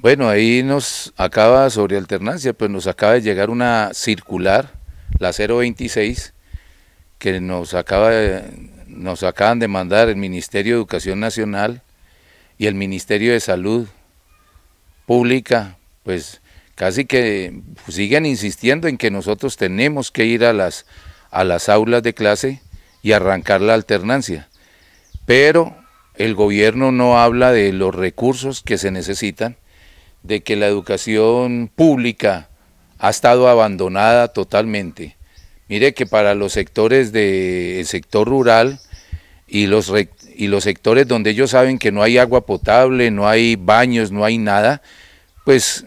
Bueno, ahí nos acaba sobre alternancia, pues nos acaba de llegar una circular, la 026, que nos acaba nos acaban de mandar el Ministerio de Educación Nacional y el Ministerio de Salud Pública, pues casi que pues, siguen insistiendo en que nosotros tenemos que ir a las a las aulas de clase y arrancar la alternancia. Pero el gobierno no habla de los recursos que se necesitan de que la educación pública ha estado abandonada totalmente. Mire que para los sectores del sector rural y los, y los sectores donde ellos saben que no hay agua potable, no hay baños, no hay nada, pues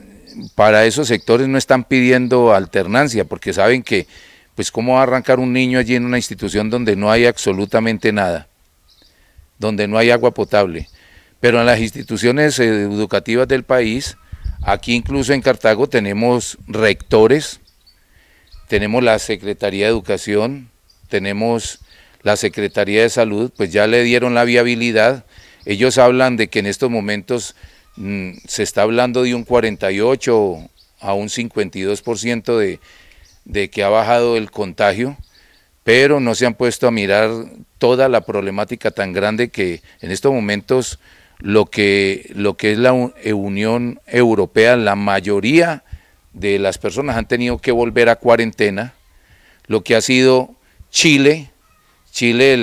para esos sectores no están pidiendo alternancia porque saben que pues cómo va a arrancar un niño allí en una institución donde no hay absolutamente nada, donde no hay agua potable. Pero en las instituciones eh, educativas del país, aquí incluso en Cartago tenemos rectores, tenemos la Secretaría de Educación, tenemos la Secretaría de Salud, pues ya le dieron la viabilidad. Ellos hablan de que en estos momentos mm, se está hablando de un 48 a un 52% de, de que ha bajado el contagio, pero no se han puesto a mirar toda la problemática tan grande que en estos momentos lo que, lo que es la eh, Unión Europea, la mayoría de las personas han tenido que volver a cuarentena, lo que ha sido Chile, Chile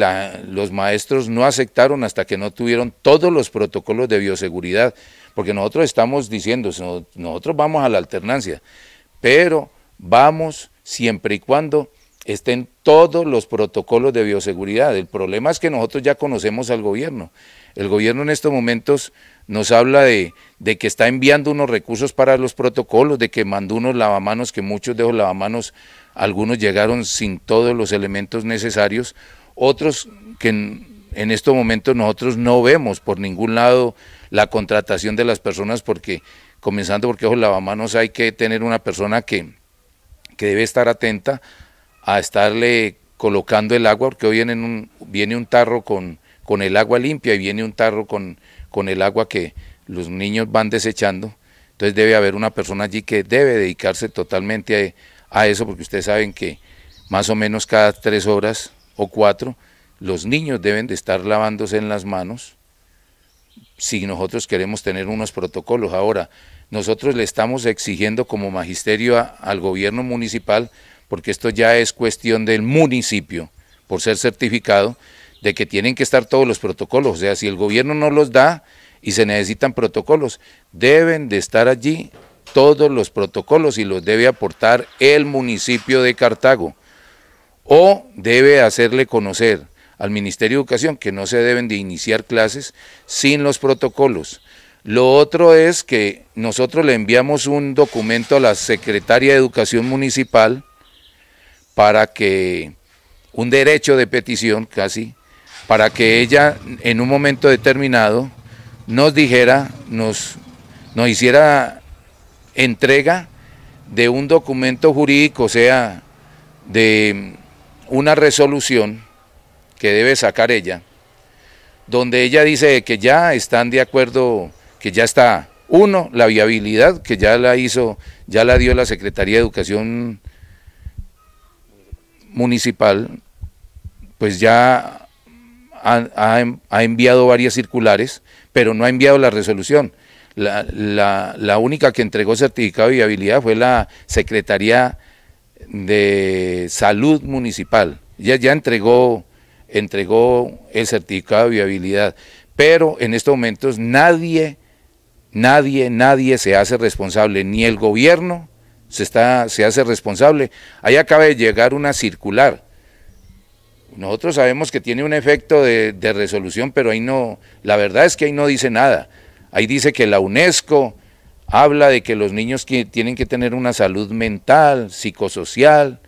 los maestros no aceptaron hasta que no tuvieron todos los protocolos de bioseguridad, porque nosotros estamos diciendo, nosotros vamos a la alternancia, pero vamos siempre y cuando estén todos los protocolos de bioseguridad. El problema es que nosotros ya conocemos al gobierno. El gobierno en estos momentos nos habla de, que está enviando unos recursos para los protocolos, de que mandó unos lavamanos, que muchos de los lavamanos, algunos llegaron sin todos los elementos necesarios, otros que en, estos momentos nosotros no vemos por ningún lado la contratación de las personas porque, comenzando porque los lavamanos hay que tener una persona que, que debe estar atenta a estarle colocando el agua, porque hoy viene un, viene un tarro con, el agua limpia y viene un tarro con, el agua que los niños van desechando. Entonces debe haber una persona allí que debe dedicarse totalmente a, eso, porque ustedes saben que más o menos cada tres horas o cuatro los niños deben de estar lavándose en las manos si nosotros queremos tener unos protocolos. Ahora, nosotros le estamos exigiendo como magisterio al gobierno municipal porque esto ya es cuestión del municipio, por ser certificado, de que tienen que estar todos los protocolos. O sea, si el gobierno no los da y se necesitan protocolos, deben de estar allí todos los protocolos y los debe aportar el municipio de Cartago o debe hacerle conocer al Ministerio de Educación que no se deben de iniciar clases sin los protocolos. Lo otro es que nosotros le enviamos un documento a la Secretaria de Educación Municipal para que un derecho de petición casi, para que ella en un momento determinado nos dijera, nos, hiciera entrega de un documento jurídico, o sea, de una resolución que debe sacar ella, donde ella dice que ya están de acuerdo, que ya está, uno, la viabilidad, que ya la hizo, ya la dio la Secretaría de Educación municipal pues ya ha, enviado varias circulares, pero no ha enviado la resolución. La, única que entregó certificado de viabilidad fue la Secretaría de Salud Municipal. Ya, ya entregó, entregó el certificado de viabilidad, pero en estos momentos nadie, nadie, nadie se hace responsable, ni el gobierno, se, está, se hace responsable. Ahí acaba de llegar una circular. Nosotros sabemos que tiene un efecto de, resolución, pero ahí no, la verdad es que ahí no dice nada. Ahí dice que la UNESCO habla de que los niños que tienen que tener una salud mental, psicosocial,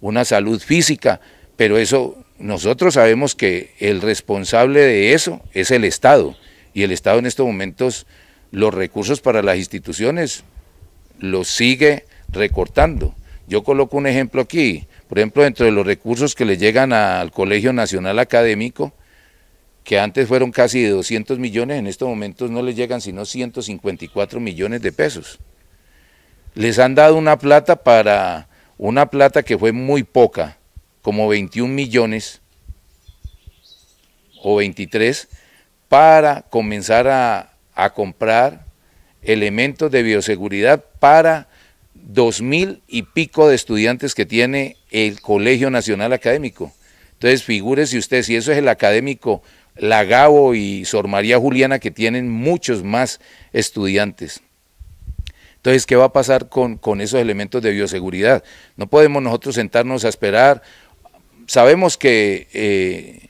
una salud física, pero eso nosotros sabemos que el responsable de eso es el Estado y el Estado en estos momentos los recursos para las instituciones lo sigue recortando. Yo coloco un ejemplo aquí, por ejemplo, dentro de los recursos que le llegan al Colegio Nacional Académico, que antes fueron casi de 200 millones, en estos momentos no le llegan sino 154 millones de pesos. Les han dado una plata para una plata que fue muy poca, como 21 millones o 23, para comenzar a, a comprar elementos de bioseguridad para dos mil y pico de estudiantes que tiene el Colegio Nacional Académico. Entonces, figúrese usted, si eso es el académico Lagabo y Sor María Juliana, que tienen muchos más estudiantes. Entonces, ¿qué va a pasar con, esos elementos de bioseguridad? No podemos nosotros sentarnos a esperar. Sabemos que, eh,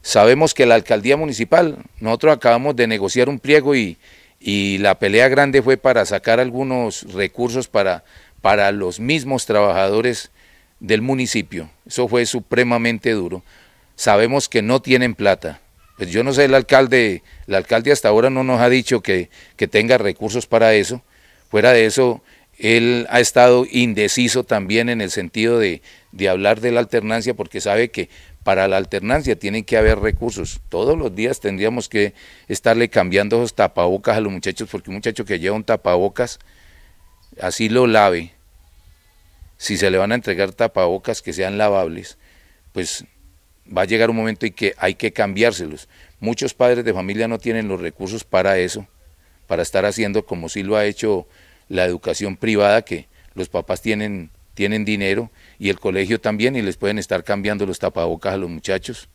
sabemos que la alcaldía municipal, nosotros acabamos de negociar un pliego y, y la pelea grande fue para sacar algunos recursos para, para los mismos trabajadores del municipio. Eso fue supremamente duro. Sabemos que no tienen plata. Pues yo no sé, el alcalde, el alcalde hasta ahora no nos ha dicho que, tenga recursos para eso. Fuera de eso, él ha estado indeciso también en el sentido de, de hablar de la alternancia porque sabe que para la alternancia tiene que haber recursos. Todos los días tendríamos que estarle cambiando esos tapabocas a los muchachos, porque un muchacho que lleva un tapabocas, así lo lave. Si se le van a entregar tapabocas que sean lavables, pues va a llegar un momento en que hay que cambiárselos. Muchos padres de familia no tienen los recursos para eso, para estar haciendo como si lo ha hecho la educación privada, que los papás tienen tienen dinero y el colegio también y les pueden estar cambiando los tapabocas a los muchachos.